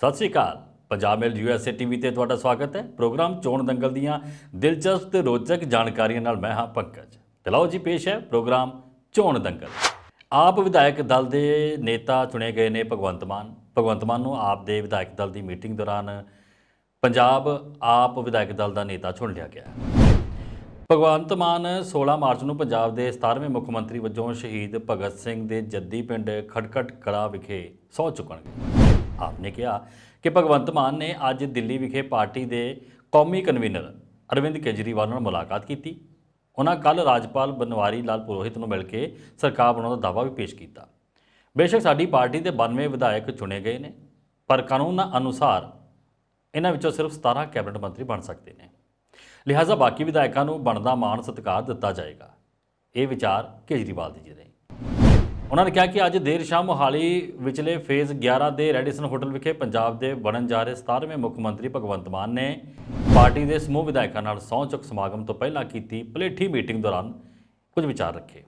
ਸਤਿ ਸ਼੍ਰੀ ਅਕਾਲ ਪੰਜਾਬ ਮੇਲ ਯੂਐਸਏ ਟੀਵੀ ਤੇ ਤੁਹਾਡਾ ਸਵਾਗਤ ਹੈ ਪ੍ਰੋਗਰਾਮ ਚੋਣ ਦੰਗਲ ਦੀਆਂ ਦਿਲਚਸਪ ਤੇ ਰੋਚਕ ਜਾਣਕਾਰੀਆਂ ਨਾਲ ਮੈਂ ਹਾਂ ਪੰਕਜ ਤੇ ਲਓ ਜੀ ਪੇਸ਼ ਹੈ ਪ੍ਰੋਗਰਾਮ ਚੋਣ ਦੰਗਲ ਆਪ ਵਿਧਾਇਕ ਦਲ ਦੇ ਨੇਤਾ ਚੁਣੇ ਗਏ ਨੇ ਭਗਵੰਤ ਮਾਨ ਭਗਵੰਤ ਮਾਨ ਨੂੰ ਆਪ ਦੇ ਵਿਧਾਇਕ ਦਲ ਦੀ ਮੀਟਿੰਗ ਦੌਰਾਨ ਪੰਜਾਬ ਆਪ ਵਿਧਾਇਕ ਦਲ ਦਾ ਨੇਤਾ ਚੁਣ ਲਿਆ ਗਿਆ ਭਗਵੰਤ ਮਾਨ 16 ਮਾਰਚ ਨੂੰ ਪੰਜਾਬ ਦੇ 17ਵੇਂ ਮੁੱਖ ਮੰਤਰੀ ਵਜੋਂ ਸ਼ਹੀਦ ਭਗਤ ਸਿੰਘ ਦੇ ਜੱਦੀ ਪਿੰਡ ਖੜਕਟ ਕਲਾ ਵਿਖੇ ਸੌ ਚੁੱਕਣਗੇ ਆਪ ਨੇ ਕਿਹਾ ਕਿ ਭਗਵੰਤ ਮਾਨ ਨੇ ਅੱਜ ਦਿੱਲੀ ਵਿਖੇ ਪਾਰਟੀ ਦੇ ਕੌਮੀ ਕਨਵੀਨਰ ਅਰਵਿੰਦ ਕੇਜਰੀਵਾਲ ਨਾਲ ਮੁਲਾਕਾਤ ਕੀਤੀ ਉਹਨਾਂ ਕੱਲ ਰਾਜਪਾਲ ਬਨਵਾਰੀ ਲਾਲ ਪੁਰੋਹਿਤ ਨੂੰ ਮਿਲ ਕੇ ਸਰਕਾਰ ਬਣਾਉਣ ਦਾ ਦਾਵਾ ਵੀ ਪੇਸ਼ ਕੀਤਾ ਬੇਸ਼ੱਕ ਸਾਡੀ ਪਾਰਟੀ ਦੇ 92 ਵਿਧਾਇਕ ਚੁਣੇ ਗਏ ਨੇ ਪਰ ਕਾਨੂੰਨ ਅਨੁਸਾਰ ਇਹਨਾਂ ਵਿੱਚੋਂ ਸਿਰਫ 17 ਕੈਬਨਿਟ ਮੰਤਰੀ ਬਣ ਸਕਦੇ ਨੇ ਲਿਹਾਜ਼ਾ ਬਾਕੀ ਵਿਧਾਇਕਾਂ ਨੂੰ ਬਣਦਾ ਮਾਣ ਸਤਿਕਾਰ ਦਿੱਤਾ ਜਾਏਗਾ ਇਹ ਵਿਚਾਰ ਕੇਜਰੀਵਾਲ ਦੀ ਜੀ ਰਹੇ ਉਹਨਾਂ ਨੇ ਕਿਹਾ ਕਿ ਅੱਜ ਦੇਰ ਸ਼ਾਮ ਮੋਹਾਲੀ ਵਿਚਲੇ ਫੇਜ਼ 11 ਦੇ ਰੈਡੀਸਨ ਹੋਟਲ ਵਿਖੇ ਪੰਜਾਬ ਦੇ ਬਣਨ ਜਾ ਰਹੇ 17ਵੇਂ ਮੁੱਖ ਮੰਤਰੀ ਭਗਵੰਤ ਮਾਨ ਨੇ ਪਾਰਟੀ ਦੇ ਸਮੂਹ ਵਿਧਾਇਕਾਂ ਨਾਲ ਸੌਂਚਕ ਸਮਾਗਮ ਤੋਂ ਪਹਿਲਾਂ ਕੀਤੀ ਪਲੇਠੀ ਮੀਟਿੰਗ ਦੌਰਾਨ ਕੁਝ ਵਿਚਾਰ ਰੱਖੇ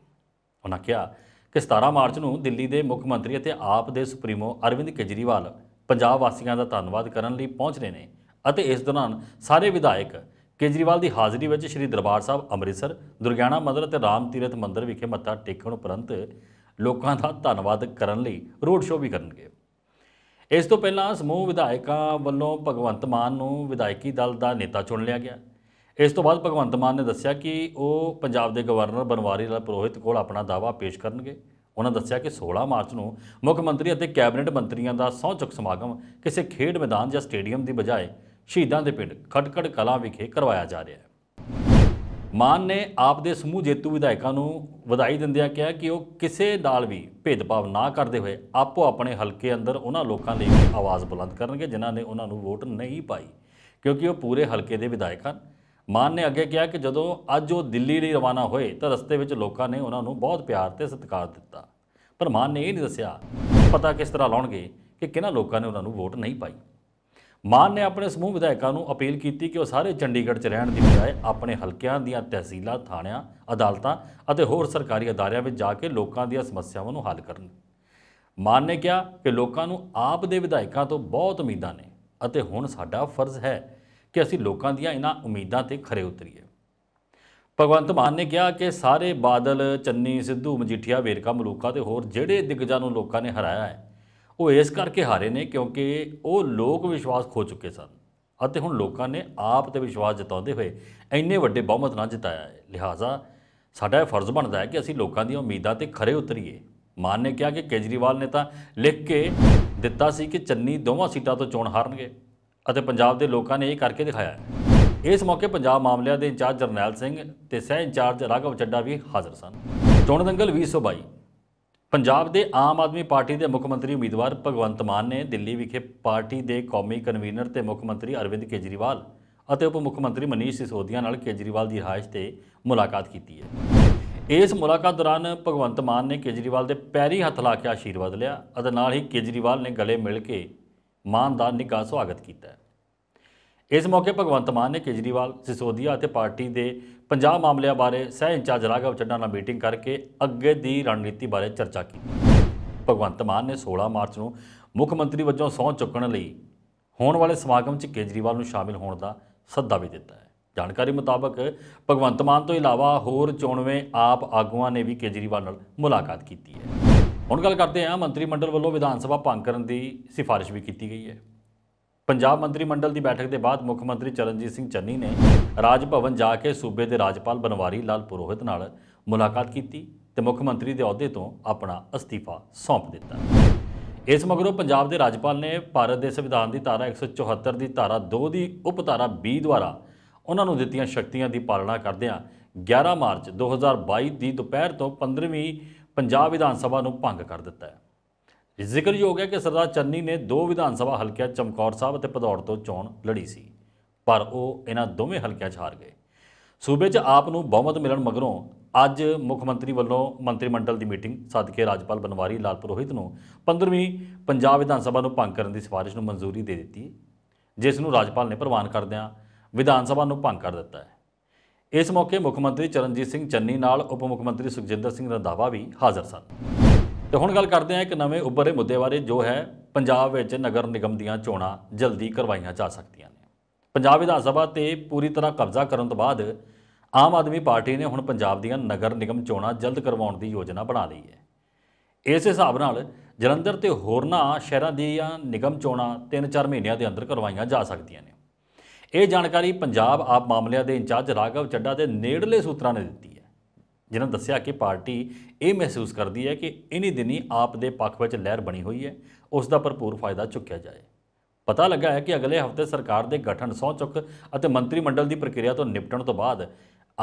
ਉਹਨਾਂ ਕਿਹਾ ਕਿ 17 ਮਾਰਚ ਨੂੰ ਦਿੱਲੀ ਦੇ ਮੁੱਖ ਮੰਤਰੀ ਅਤੇ ਆਪ ਦੇ ਸੁਪਰੀਮੋ ਅਰਵਿੰਦ ਕੇਜਰੀਵਾਲ ਪੰਜਾਬ ਵਾਸੀਆਂ ਦਾ ਧੰਨਵਾਦ ਕਰਨ ਲਈ ਪਹੁੰਚ ਰਹੇ ਨੇ ਅਤੇ ਇਸ ਦੌਰਾਨ ਸਾਰੇ ਵਿਧਾਇਕ ਕੇਜਰੀਵਾਲ ਦੀ ਹਾਜ਼ਰੀ ਵਿੱਚ ਸ੍ਰੀ ਦਰਬਾਰ ਸਾਹਿਬ ਅੰਮ੍ਰਿਤਸਰ ਦੁਰਗਿਆਣਾ ਮੰਦਰ ਅਤੇ ਰਾਮ ਤੀਰਥ ਮੰਦਰ ਵਿਖੇ ਮੱਥਾ ਟੇਕਣ ਉਪਰੰਤ ਲੋਕਾਂ ਦਾ ਧੰਨਵਾਦ ਕਰਨ ਲਈ ਰੋਡ ਸ਼ੋਅ ਵੀ ਕਰਨਗੇ ਇਸ ਤੋਂ ਪਹਿਲਾਂ ਸਮੂਹ ਵਿਧਾਇਕਾਂ ਵੱਲੋਂ ਭਗਵੰਤ ਮਾਨ ਨੂੰ ਵਿਧਾਇਕੀ ਦਲ ਦਾ ਨੇਤਾ ਚੁਣ ਲਿਆ ਗਿਆ ਇਸ ਤੋਂ ਬਾਅਦ ਭਗਵੰਤ ਮਾਨ ਨੇ ਦੱਸਿਆ ਕਿ ਉਹ ਪੰਜਾਬ ਦੇ ਗਵਰਨਰ ਬਨਵਾਰੀ ਲਾਲ ਪ੍ਰੋਹਿਤ ਕੋਲ ਆਪਣਾ ਦਾਵਾ ਪੇਸ਼ ਕਰਨਗੇ ਉਹਨਾਂ ਦੱਸਿਆ ਕਿ 16 ਮਾਰਚ ਨੂੰ ਮੁੱਖ ਮੰਤਰੀ ਅਤੇ ਕੈਬਨਿਟ ਮੰਤਰੀਆਂ ਦਾ ਸੌਚਕ ਸਮਾਗਮ ਕਿਸੇ ਖੇਡ ਮੈਦਾਨ ਜਾਂ ਸਟੇਡੀਅਮ ਦੀ ਬਜਾਏ ਸ਼ਹੀਦਾਂ ਦੇ ਪਿੰਡ ਖਟਕੜ ਕਲਾ ਵਿਖੇ ਕਰਵਾਇਆ ਜਾ ਰਿਹਾ ਹੈ ਮਾਨ ਨੇ ਆਪ ਦੇ ਸਮੂਹ ਜੇਤੂ ਵਿਧਾਇਕਾਂ ਨੂੰ ਵਧਾਈ ਦਿੰਦਿਆਂ ਕਿਹਾ ਕਿ ਉਹ ਕਿਸੇ ਨਾਲ ਵੀ ਭੇਦਭਾਵ ਨਾ ਕਰਦੇ ਹੋਏ ਆਪੋ ਆਪਣੇ ਹਲਕੇ ਅੰਦਰ ਉਹਨਾਂ ਲੋਕਾਂ ਲਈ ਆਵਾਜ਼ ਬੁਲੰਦ ਕਰਨਗੇ ਜਿਨ੍ਹਾਂ ਨੇ ਉਹਨਾਂ ਨੂੰ ਵੋਟ ਨਹੀਂ ਪਾਈ ਕਿਉਂਕਿ ਉਹ ਪੂਰੇ ਹਲਕੇ ਦੇ ਵਿਧਾਇਕ ਹਨ ਮਾਨ ਨੇ ਅੱਗੇ ਕਿਹਾ ਕਿ ਜਦੋਂ ਅੱਜ ਉਹ ਦਿੱਲੀ ਲਈ ਰਵਾਨਾ ਹੋਏ ਤਾਂ ਰਸਤੇ ਵਿੱਚ ਲੋਕਾਂ ਨੇ ਉਹਨਾਂ ਨੂੰ ਬਹੁਤ ਪਿਆਰ ਤੇ ਸਤਿਕਾਰ ਦਿੱਤਾ ਪਰ ਮਾਨ ਨੇ ਇਹ ਨਹੀਂ ਦੱਸਿਆ ਪਤਾ ਕਿਸ ਤਰ੍ਹਾਂ ਲਾਉਣਗੇ ਕਿ ਕਿਹਨਾਂ ਲੋਕਾਂ ਨੇ ਉਹਨਾਂ ਨੂੰ ਵੋਟ ਨਹੀਂ ਪਾਈ ਮਾਨ ਨੇ ਆਪਣੇ ਸਮੂਹ ਵਿਧਾਇਕਾਂ ਨੂੰ ਅਪੀਲ ਕੀਤੀ ਕਿ ਉਹ ਸਾਰੇ ਚੰਡੀਗੜ੍ਹ 'ਚ ਰਹਿਣ ਦੀ ਬਜਾਏ ਆਪਣੇ ਹਲਕਿਆਂ ਦੀਆਂ ਤਹਿਸੀਲਾਂ ਥਾਣਿਆਂ ਅਦਾਲਤਾਂ ਅਤੇ ਹੋਰ ਸਰਕਾਰੀ ਅਦਾਰਿਆਂ ਵਿੱਚ ਜਾ ਕੇ ਲੋਕਾਂ ਦੀਆਂ ਸਮੱਸਿਆਵਾਂ ਨੂੰ ਹੱਲ ਕਰਨ ਮਾਨ ਨੇ ਕਿਹਾ ਕਿ ਲੋਕਾਂ ਨੂੰ ਆਪ ਦੇ ਵਿਧਾਇਕਾਂ ਤੋਂ ਬਹੁਤ ਉਮੀਦਾਂ ਨੇ ਅਤੇ ਹੁਣ ਸਾਡਾ ਫਰਜ਼ ਹੈ ਕਿ ਅਸੀਂ ਲੋਕਾਂ ਦੀਆਂ ਇਹਨਾਂ ਉਮੀਦਾਂ ਤੇ ਖਰੇ ਉਤਰੀਏ ਭਗਵੰਤ ਮਾਨ ਨੇ ਕਿਹਾ ਕਿ ਸਾਰੇ ਬਾਦਲ ਚੰਨੀ ਸਿੱਧੂ ਮਜੀਠੀਆ ਵੇਰਕਾ ਮਲੂਕਾ ਤੇ ਹੋਰ ਜਿਹੜੇ ਦਿਗਜਾਂ ਨੂੰ ਲੋਕਾਂ ਨੇ ਹਰਾਇਆ ਹੈ ਉਹ ਇਸ ਕਰਕੇ ਹਾਰੇ ਨੇ ਕਿਉਂਕਿ ਉਹ ਲੋਕ ਵਿਸ਼ਵਾਸ ਖੋ ਚੁੱਕੇ ਸਨ ਅਤੇ ਹੁਣ ਲੋਕਾਂ ਨੇ ਆਪ ਤੇ ਵਿਸ਼ਵਾਸ ਜਤਾਉਂਦੇ ਹੋਏ ਇੰਨੇ ਵੱਡੇ ਬਹੁਮਤ ਨਾਲ ਜਿਤਾਇਆ ਹੈ ਲਿਹਾਜ਼ਾ ਸਾਡਾ ਇਹ ਫਰਜ਼ ਬਣਦਾ ਹੈ ਕਿ ਅਸੀਂ ਲੋਕਾਂ ਦੀਆਂ ਉਮੀਦਾਂ ਤੇ ਖਰੇ ਉਤਰੀਏ ਮਾਨ ਨੇ ਕਿਹਾ ਕਿ ਕੇਜਰੀਵਾਲ ਨੇ ਤਾਂ ਲਿਖ ਕੇ ਦਿੱਤਾ ਸੀ ਕਿ ਚੰਨੀ ਦੋਵਾਂ ਸੀਟਾਂ ਤੋਂ ਚੋਣ ਹਾਰਨਗੇ ਅਤੇ ਪੰਜਾਬ ਦੇ ਲੋਕਾਂ ਨੇ ਇਹ ਕਰਕੇ ਦਿਖਾਇਆ ਇਸ ਮੌਕੇ ਪੰਜਾਬ ਮਾਮਲਿਆਂ ਦੇ ਇੰਚਾਰਜ ਜਰਨੈਲ ਸਿੰਘ ਤੇ ਸਹਿ ਇੰਚਾਰਜ ਰਾਘਵ ਚੱਡਾ ਵੀ ਹਾਜ਼ਰ ਸਨ ਚੋਣ ਦੰਗਲ 2022 ਪੰਜਾਬ ਦੇ ਆਮ ਆਦਮੀ ਪਾਰਟੀ ਦੇ ਮੁੱਖ ਮੰਤਰੀ ਉਮੀਦਵਾਰ ਭਗਵੰਤ ਮਾਨ ਨੇ ਦਿੱਲੀ ਵਿਖੇ ਪਾਰਟੀ ਦੇ ਕੌਮੀ ਕਨਵੀਨਰ ਤੇ ਮੁੱਖ ਮੰਤਰੀ ਅਰਵਿੰਦ ਕੇਜਰੀਵਾਲ ਅਤੇ ਉਪ ਮੁੱਖ ਮੰਤਰੀ ਮਨੀਸ਼ ਸਿਸੋਦੀਆ ਨਾਲ ਕੇਜਰੀਵਾਲ ਦੀ ਰਹਾਇਸ਼ ਤੇ ਮੁਲਾਕਾਤ ਕੀਤੀ ਹੈ ਇਸ ਮੁਲਾਕਾਤ ਦੌਰਾਨ ਭਗਵੰਤ ਮਾਨ ਨੇ ਕੇਜਰੀਵਾਲ ਦੇ ਪੈਰੀ ਹੱਥ ਲਾ ਕੇ ਆਸ਼ੀਰਵਾਦ ਲਿਆ ਅਤੇ ਨਾਲ ਹੀ ਕੇਜਰੀਵਾਲ ਨੇ ਗਲੇ ਮਿਲ ਕੇ ਮਾਨ ਦਾ ਨਿੱਘਾ ਸਵਾਗਤ ਕੀਤਾ ਇਸ ਮੌਕੇ ਭਗਵੰਤ ਮਾਨ ਨੇ ਕੇਜਰੀਵਾਲ ਸਿਸੋਦੀਆ ਅਤੇ ਪਾਰਟੀ ਦੇ ਪੰਜਾਬ ਮਾਮਲਿਆਂ ਬਾਰੇ ਸਹਿ ਇੰਚਾਰਜ ਰਾਘਵ ਚੱਡਾ ਨਾਲ ਮੀਟਿੰਗ ਕਰਕੇ ਅੱਗੇ ਦੀ ਰਣਨੀਤੀ ਬਾਰੇ ਚਰਚਾ ਕੀਤੀ ਭਗਵੰਤ ਮਾਨ ਨੇ 16 ਮਾਰਚ ਨੂੰ ਮੁੱਖ ਮੰਤਰੀ ਵੱਜੋਂ ਸਹੁੰ ਚੁੱਕਣ ਲਈ ਹੋਣ ਵਾਲੇ ਸਮਾਗਮ 'ਚ ਕੇਜਰੀਵਾਲ ਨੂੰ ਸ਼ਾਮਿਲ ਹੋਣ ਦਾ ਸੱਦਾ ਵੀ ਦਿੱਤਾ ਹੈ ਜਾਣਕਾਰੀ ਮੁਤਾਬਕ ਭਗਵੰਤ ਮਾਨ ਤੋਂ ਇਲਾਵਾ ਹੋਰ ਚੋਣਵੇਂ ਆਪ ਆਗੂਆਂ ਨੇ ਵੀ ਕੇਜਰੀਵਾਲ ਨਾਲ ਮੁਲਾਕਾਤ ਕੀਤੀ ਹੈ ਹੁਣ ਗੱਲ ਕਰਦੇ ਹਾਂ ਮੰਤਰੀ ਮੰਡਲ ਵੱਲੋਂ ਵਿਧਾਨ ਸਭਾ ਭੰਗ ਕਰਨ ਦੀ ਸਿਫਾਰਿਸ਼ ਵੀ ਕੀਤੀ ਗਈ ਹੈ ਪੰਜਾਬ ਮੰਤਰੀ ਮੰਡਲ ਦੀ ਬੈਠਕ ਦੇ ਬਾਅਦ ਮੁੱਖ ਮੰਤਰੀ ਚਰਨਜੀਤ ਸਿੰਘ ਚੰਨੀ ਨੇ ਰਾਜ ਭਵਨ ਜਾ ਕੇ ਸੂਬੇ ਦੇ ਰਾਜਪਾਲ ਬਨਵਾਰੀ ਲਾਲ ਪੁਰੋਹਿਤ ਨਾਲ ਮੁਲਾਕਾਤ ਕੀਤੀ ਤੇ ਮੁੱਖ ਮੰਤਰੀ ਦੇ ਅਹੁਦੇ ਤੋਂ ਆਪਣਾ ਅਸਤੀਫਾ ਸੌਂਪ ਦਿੱਤਾ ਇਸ ਮਗਰੋਂ ਪੰਜਾਬ ਦੇ ਰਾਜਪਾਲ ਨੇ ਭਾਰਤ ਦੇ ਸੰਵਿਧਾਨ ਦੀ ਧਾਰਾ 174 ਦੀ ਧਾਰਾ 2 ਦੀ ਉਪਧਾਰਾ B ਦੁਆਰਾ ਉਹਨਾਂ ਨੂੰ ਦਿੱਤੀਆਂ ਸ਼ਕਤੀਆਂ ਦੀ ਪਾਲਣਾ ਕਰਦਿਆਂ 11 ਮਾਰਚ 2022 ਦੀ ਦੁਪਹਿਰ ਤੋਂ 15ਵੀਂ ਪੰਜਾਬ ਵਿਧਾਨ ਸਭਾ ਨੂੰ ਭੰਗ ਕਰ ਦਿੱਤਾ ਹੈ ਜ਼ਿਕਰ ਹੋ ਹੈ ਕਿ ਸਰਦਾਰ ਚੰਨੀ ਨੇ ਦੋ ਵਿਧਾਨ ਸਭਾ ਹਲਕਿਆਂ ਚਮਕੌਰ ਸਾਹਿਬ ਅਤੇ ਪਧੌੜ ਤੋਂ ਚੋਣ ਲੜੀ ਸੀ ਪਰ ਉਹ ਇਹਨਾਂ ਦੋਵੇਂ ਹਲਕਿਆਂ 'ਚ ਹਾਰ ਗਏ ਸੂਬੇ 'ਚ ਆਪ ਨੂੰ ਬਹੁਮਤ ਮਿਲਣ ਮਗਰੋਂ ਅੱਜ ਮੁੱਖ ਮੰਤਰੀ ਵੱਲੋਂ ਮੰਤਰੀ ਮੰਡਲ ਦੀ ਮੀਟਿੰਗ ਸਦਕੇ ਰਾਜਪਾਲ ਬਨਵਾਰੀ ਲਾਲ ਪੁਰੋਹਿਤ ਨੂੰ 15ਵੀਂ ਪੰਜਾਬ ਵਿਧਾਨ ਸਭਾ ਨੂੰ ਭੰਗ ਕਰਨ ਦੀ ਸਿਫਾਰਿਸ਼ ਨੂੰ ਮਨਜ਼ੂਰੀ ਦੇ ਦਿੱਤੀ ਜਿਸ ਨੂੰ ਰਾਜਪਾਲ ਨੇ ਪ੍ਰਵਾਨ ਕਰਦਿਆਂ ਵਿਧਾਨ ਸਭਾ ਨੂੰ ਭੰਗ ਕਰ ਦਿੱਤਾ ਹੈ ਇਸ ਮੌਕੇ ਮੁੱਖ ਮੰਤਰੀ ਚਰਨਜੀਤ ਸਿੰਘ ਚੰਨੀ ਨਾਲ ਉਪ ਮੁੱਖ ਮੰਤਰੀ ਸੁਖਜਿੰਦਰ ਸਿੰਘ ਰੰਧਾਵਾ ਵੀ ਹਾਜ਼ਰ ਸਨ ਤੇ ਹੁਣ ਗੱਲ ਕਰਦੇ ਹਾਂ ਇੱਕ ਨਵੇਂ ਉੱਭਰੇ ਮੁੱਦੇ ਬਾਰੇ ਜੋ ਹੈ ਪੰਜਾਬ ਵਿੱਚ ਨਗਰ ਨਿਗਮ ਦੀਆਂ ਚੋਣਾਂ ਜਲਦੀ ਕਰਵਾਈਆਂ ਜਾ ਸਕਦੀਆਂ ਨੇ ਪੰਜਾਬ ਵਿਧਾਨ ਸਭਾ ਤੇ ਪੂਰੀ ਤਰ੍ਹਾਂ ਕਬਜ਼ਾ ਕਰਨ ਤੋਂ ਬਾਅਦ ਆਮ ਆਦਮੀ ਪਾਰਟੀ ਨੇ ਹੁਣ ਪੰਜਾਬ ਦੀਆਂ ਨਗਰ ਨਿਗਮ ਚੋਣਾਂ ਜਲਦ ਕਰਵਾਉਣ ਦੀ ਯੋਜਨਾ ਬਣਾ ਲਈ ਹੈ ਇਸ ਹਿਸਾਬ ਨਾਲ ਜਲੰਧਰ ਤੇ ਹੋਰਨਾ ਸ਼ਹਿਰਾਂ ਦੀਆਂ ਨਿਗਮ ਚੋਣਾਂ 3-4 ਮਹੀਨਿਆਂ ਦੇ ਅੰਦਰ ਕਰਵਾਈਆਂ ਜਾ ਸਕਦੀਆਂ ਨੇ ਇਹ ਜਾਣਕਾਰੀ ਪੰਜਾਬ ਆਪ ਮਾਮਲਿਆਂ ਦੇ ਇੰਚਾਰਜ ਰਾਘਵ ਚੱਡਾ ਦੇ ਨੇੜਲੇ ਸੂਤਰਾਂ ਨੇ ਦਿੱਤੀ ਜਿਨ੍ਹਾਂ ਦੱਸਿਆ ਕਿ ਪਾਰਟੀ ਇਹ ਮਹਿਸੂਸ ਕਰਦੀ ਹੈ ਕਿ ਇਨੀ ਦਿਨੀ ਆਪ ਦੇ ਪੱਖ ਵਿੱਚ ਲਹਿਰ ਬਣੀ ਹੋਈ ਹੈ ਉਸ ਦਾ ਭਰਪੂਰ ਫਾਇਦਾ ਚੁੱਕਿਆ ਜਾਏ ਪਤਾ ਲੱਗਾ ਹੈ ਕਿ ਅਗਲੇ ਹਫਤੇ ਸਰਕਾਰ ਦੇ ਗਠਨ ਸੌ ਚੁੱਕ ਅਤੇ ਮੰਤਰੀ ਮੰਡਲ ਦੀ ਪ੍ਰਕਿਰਿਆ ਤੋਂ ਨਿਪਟਣ ਤੋਂ ਬਾਅਦ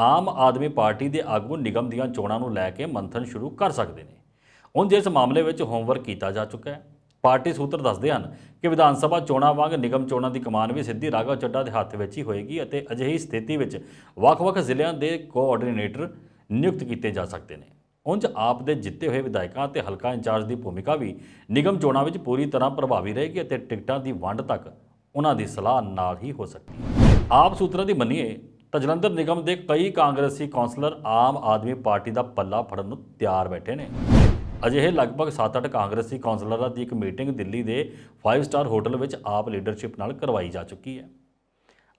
ਆਮ ਆਦਮੀ ਪਾਰਟੀ ਦੇ ਆਗੂ ਨਿਗਮ ਦੀਆਂ ਚੋਣਾਂ ਨੂੰ ਲੈ ਕੇ ਮੰਥਨ ਸ਼ੁਰੂ ਕਰ ਸਕਦੇ ਨੇ ਉਹ ਜਿਸ ਮਾਮਲੇ ਵਿੱਚ ਹੋਮਵਰਕ ਕੀਤਾ ਜਾ ਚੁੱਕਾ ਹੈ ਪਾਰਟੀ ਸੂਤਰ ਦੱਸਦੇ ਹਨ ਕਿ ਵਿਧਾਨ ਸਭਾ ਚੋਣਾਂ ਵਾਂਗ ਨਿਗਮ ਚੋਣਾਂ ਦੀ ਕਮਾਨ ਵੀ ਸਿੱਧੀ ਰਾਘਵ ਚੱਡਾ ਦੇ ਹੱਥ ਵਿੱਚ ਹੀ ਹੋਏਗੀ ਅਤੇ ਅਜਿਹੀ ਸਥਿਤੀ ਵਿੱਚ ਵੱਖ-ਵੱਖ ਜ਼ਿਲ੍ਹਿਆਂ ਦੇ ਕੋਆਰਡੀਨੇਟਰ ਨਿਯੁਕਤ ਕੀਤੇ ਜਾ ਸਕਦੇ ਨੇ ਉੰਜ ਆਪ ਦੇ ਜਿੱਤੇ ਹੋਏ ਵਿਧਾਇਕਾਂ ਤੇ ਹਲਕਾ ਇੰਚਾਰਜ ਦੀ ਭੂਮਿਕਾ ਵੀ ਨਿਗਮ ਚੋਣਾਂ ਵਿੱਚ ਪੂਰੀ ਤਰ੍ਹਾਂ ਪ੍ਰਭਾਵੀ ਰਹੇਗੀ ਅਤੇ ਟਿਕਟਾਂ ਦੀ ਵੰਡ ਤੱਕ ਉਹਨਾਂ ਦੀ ਸਲਾਹ ਨਾਲ ਹੀ ਹੋ ਸਕਦੀ ਹੈ ਆਪ ਸੂਤਰਾਂ ਦੀ ਮੰਨੀਏ ਤਾਂ ਜਲੰਧਰ ਨਿਗਮ ਦੇ ਕਈ ਕਾਂਗਰਸੀ ਕੌਂਸਲਰ ਆਮ ਆਦਮੀ ਪਾਰਟੀ ਦਾ ਪੱਲਾ ਫੜਨ ਨੂੰ ਤਿਆਰ ਬੈਠੇ ਨੇ ਅਜਿਹੇ ਲਗਭਗ 7-8 ਕਾਂਗਰਸੀ ਕੌਂਸਲਰਾਂ ਦੀ ਇੱਕ ਮੀਟਿੰਗ ਦਿੱਲੀ ਦੇ 5 ਸਟਾਰ ਹੋਟਲ ਵਿੱਚ ਆਪ ਲੀਡਰਸ਼ਿਪ ਨਾਲ ਕਰਵਾਈ ਜਾ ਚੁੱਕੀ ਹੈ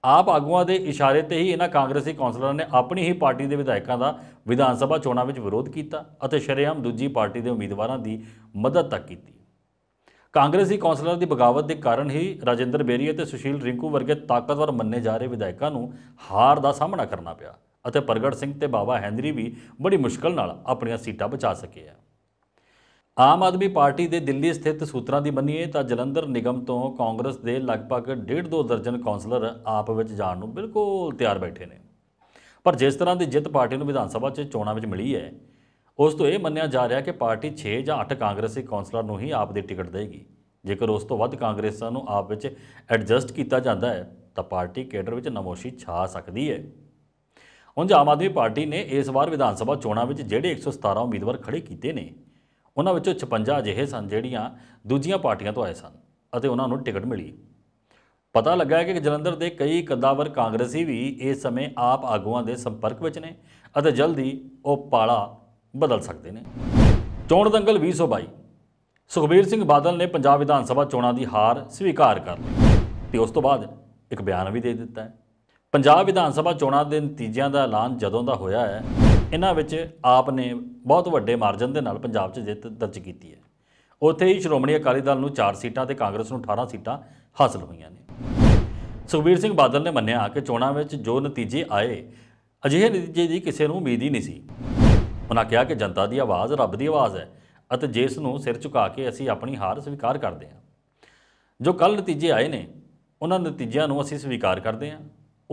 ਆਪ ਆਗੂਆਂ ਦੇ ਇਸ਼ਾਰੇ ਤੇ ਹੀ ਇਹਨਾਂ ਕਾਂਗਰਸੀ ਕੌਂਸਲਰਾਂ ਨੇ ਆਪਣੀ ਹੀ ਪਾਰਟੀ ਦੇ ਵਿਧਾਇਕਾਂ ਦਾ ਵਿਧਾਨ ਸਭਾ ਚੋਣਾਂ ਵਿੱਚ ਵਿਰੋਧ ਕੀਤਾ ਅਤੇ ਸ਼ਰੇਆਮ ਦੂਜੀ ਪਾਰਟੀ ਦੇ ਉਮੀਦਵਾਰਾਂ ਦੀ ਮਦਦ ਤੱਕ ਕੀਤੀ ਕਾਂਗਰਸੀ ਕੌਂਸਲਰਾਂ ਦੀ ਬਗਾਵਤ ਦੇ ਕਾਰਨ ਹੀ ਰਾਜਿੰਦਰ ਬੇਰੀ ਅਤੇ ਸੁਸ਼ੀਲ ਰਿੰਕੂ ਵਰਗੇ ਤਾਕਤਵਰ ਮੰਨੇ ਜਾ ਰਹੇ ਵਿਧਾਇਕਾਂ ਨੂੰ ਹਾਰ ਦਾ ਸਾਹਮਣਾ ਕਰਨਾ ਪਿਆ ਅਤੇ ਪ੍ਰਗਟ ਸਿੰਘ ਤੇ ਬਾਬਾ ਹੈਂਦਰੀ ਵੀ ਬੜੀ ਮੁਸ਼ਕਲ ਨਾਲ ਆਪਣੀਆਂ ਸੀਟਾਂ ਬਚਾ ਸਕੇ ਆ ਆਮ ਆਦਮੀ ਪਾਰਟੀ ਦੇ ਦਿੱਲੀ ਸਥਿਤ ਸੂਤਰਾਂ ਦੀ ਮੰਨੀਏ ਤਾਂ ਜਲੰਧਰ ਨਿਗਮ ਤੋਂ ਕਾਂਗਰਸ ਦੇ ਲਗਭਗ 15 ਦਰਜਨ ਕਾਉਂਸਲਰ ਆਪ ਵਿੱਚ ਜਾਣ ਨੂੰ ਬਿਲਕੁਲ ਤਿਆਰ ਬੈਠੇ ਨੇ ਪਰ ਜਿਸ ਤਰ੍ਹਾਂ ਦੀ ਜਿੱਤ ਪਾਰਟੀ ਨੂੰ ਵਿਧਾਨ ਸਭਾ 'ਚ ਚੋਣਾਂ ਵਿੱਚ ਮਿਲੀ ਹੈ ਉਸ ਤੋਂ ਇਹ ਮੰਨਿਆ ਜਾ ਰਿਹਾ ਕਿ ਪਾਰਟੀ 6 ਜਾਂ 8 ਕਾਂਗਰਸੀ ਕਾਉਂਸਲਰ ਨੂੰ ਹੀ ਆਪ ਦੀ ਟਿਕਟ ਦੇਗੀ ਜੇਕਰ ਉਸ ਤੋਂ ਵੱਧ ਕਾਂਗਰਸਾਂ ਨੂੰ ਆਪ ਵਿੱਚ ਐਡਜਸਟ ਕੀਤਾ ਜਾਂਦਾ ਹੈ ਤਾਂ ਪਾਰਟੀ ਕੈਡਰ ਵਿੱਚ ਨਮੋਸ਼ੀ ਛਾ ਸਕਦੀ ਹੈ ਉਂਝ ਆਮ ਆਦਮੀ ਪਾਰਟੀ ਨੇ ਇਸ ਵਾਰ ਵਿਧਾਨ ਸਭਾ ਚੋਣਾਂ ਵਿੱਚ ਜਿਹੜੇ 117 ਉਮੀਦਵਾਰ ਖੜੇ ਕੀਤੇ ਨੇ ਉਹਨਾਂ ਵਿੱਚੋਂ 56 ਅਜਿਹੇ ਸਨ ਜਿਹੜੀਆਂ ਦੂਜੀਆਂ ਪਾਰਟੀਆਂ ਤੋਂ ਆਏ ਸਨ ਅਤੇ ਉਹਨਾਂ ਨੂੰ ਟਿਕਟ ਮਿਲੀ ਪਤਾ ਲੱਗਾ ਹੈ ਕਿ ਜਲੰਧਰ ਦੇ ਕਈ ਕਦਾਵਰ ਕਾਂਗਰਸੀ ਵੀ ਇਸ ਸਮੇਂ ਆਪ ਆਗੂਆਂ ਦੇ ਸੰਪਰਕ ਵਿੱਚ ਨੇ ਅਤੇ ਜਲਦੀ ਉਹ ਪਾਲਾ ਬਦਲ ਸਕਦੇ ਨੇ ਚੋਣ ਦੰਗਲ 2022 ਸੁਖਬੀਰ ਸਿੰਘ ਬਾਦਲ ਨੇ ਪੰਜਾਬ ਵਿਧਾਨ ਸਭਾ ਚੋਣਾਂ ਦੀ ਹਾਰ ਸਵੀਕਾਰ ਕਰ ਲਈ ਤੇ ਉਸ ਤੋਂ ਬਾਅਦ ਇੱਕ ਬਿਆਨ ਵੀ ਦੇ ਦਿੱਤਾ ਹੈ ਪੰਜਾਬ ਵਿਧਾਨ ਸਭਾ ਚੋਣਾਂ ਦੇ ਨਤੀਜਿਆਂ ਦਾ ਐਲਾਨ ਜਦੋਂ ਦਾ ਹੋਇਆ ਹੈ ਇਹਨਾਂ ਵਿੱਚ ਆਪ ਨੇ ਬਹੁਤ ਵੱਡੇ ਮਾਰਜਨ ਦੇ ਨਾਲ ਪੰਜਾਬ 'ਚ ਜਿੱਤ ਦਰਜ ਕੀਤੀ ਹੈ ਉੱਥੇ ਹੀ ਸ਼੍ਰੋਮਣੀ ਅਕਾਲੀ ਦਲ ਨੂੰ 4 ਸੀਟਾਂ ਤੇ ਕਾਂਗਰਸ ਨੂੰ 18 ਸੀਟਾਂ ਹਾਸਲ ਹੋਈਆਂ ਨੇ ਸੁਖਬੀਰ ਸਿੰਘ ਬਾਦਲ ਨੇ ਮੰਨਿਆ ਕਿ ਚੋਣਾਂ ਵਿੱਚ ਜੋ ਨਤੀਜੇ ਆਏ ਅਜਿਹੇ ਨਤੀਜੇ ਦੀ ਕਿਸੇ ਨੂੰ ਉਮੀਦ ਹੀ ਨਹੀਂ ਸੀ ਉਹਨਾਂ ਕਿਹਾ ਕਿ ਜਨਤਾ ਦੀ ਆਵਾਜ਼ ਰੱਬ ਦੀ ਆਵਾਜ਼ ਹੈ ਅਤੇ ਜਿਸ ਨੂੰ ਸਿਰ ਝੁਕਾ ਕੇ ਅਸੀਂ ਆਪਣੀ ਹਾਰ ਸਵੀਕਾਰ ਕਰਦੇ ਹਾਂ ਜੋ ਕੱਲ ਨਤੀਜੇ ਆਏ ਨੇ ਉਹਨਾਂ ਨਤੀਜਿਆਂ ਨੂੰ ਅਸੀਂ ਸਵੀਕਾਰ ਕਰਦੇ ਹਾਂ